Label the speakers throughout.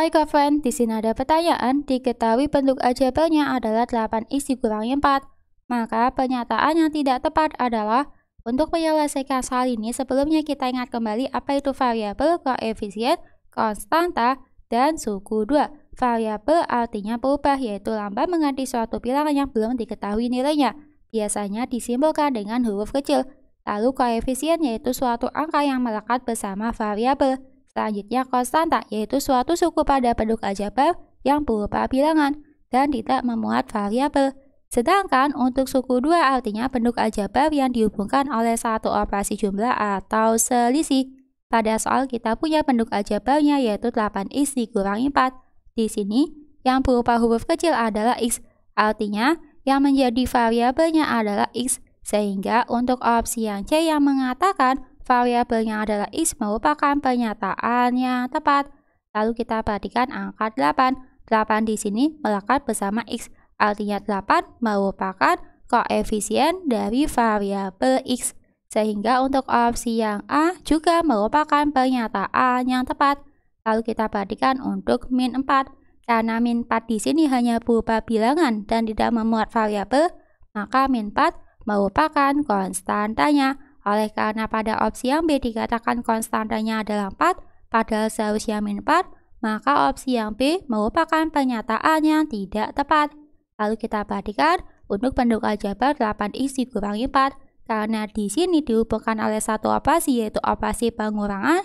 Speaker 1: Hai kawan, di sini ada pertanyaan. Diketahui bentuk aljabarnya adalah 8 x kurang 4. Maka pernyataan yang tidak tepat adalah untuk menyelesaikan soal ini sebelumnya kita ingat kembali apa itu variabel, koefisien, konstanta, dan suku 2. Variabel artinya berubah yaitu lambat mengganti suatu bilangan yang belum diketahui nilainya. Biasanya disimbolkan dengan huruf kecil. Lalu koefisien yaitu suatu angka yang melekat bersama variabel. Selanjutnya konstanta yaitu suatu suku pada penduduk aljabar yang berupa bilangan dan tidak memuat variabel. Sedangkan untuk suku 2 artinya penduduk aljabar yang dihubungkan oleh satu operasi jumlah atau selisih. Pada soal kita punya penduduk aljabarnya yaitu 8x dikurangi 4. Di sini yang berupa huruf kecil adalah x, artinya yang menjadi variabelnya adalah x. Sehingga untuk opsi yang C yang mengatakan variabelnya adalah x merupakan pernyataan yang tepat. Lalu kita perhatikan angka 8. 8 di sini melekat bersama x, artinya 8 merupakan koefisien dari variabel x. Sehingga untuk opsi yang A juga merupakan pernyataan yang tepat. Lalu kita perhatikan untuk min 4. Karena min 4 di sini hanya berupa bilangan dan tidak memuat variabel, maka min 4 merupakan konstantanya. Oleh karena pada opsi yang B dikatakan konstantanya adalah 4, padahal seharusnya min 4, maka opsi yang B merupakan pernyataan yang tidak tepat. Lalu kita perhatikan untuk bentuk aljabar 8x dikurangi 4, karena di sini dihubungkan oleh satu operasi yaitu operasi pengurangan,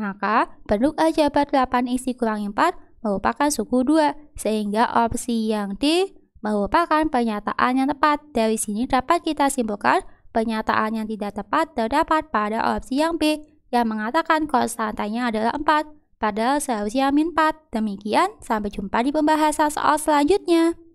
Speaker 1: maka bentuk aljabar 8x dikurangi 4 merupakan suku 2, sehingga opsi yang D merupakan pernyataan yang tepat. Dari sini dapat kita simpulkan Pernyataan yang tidak tepat terdapat pada opsi yang B yang mengatakan konstantanya adalah 4, padahal seharusnya min 4. Demikian, sampai jumpa di pembahasan soal selanjutnya.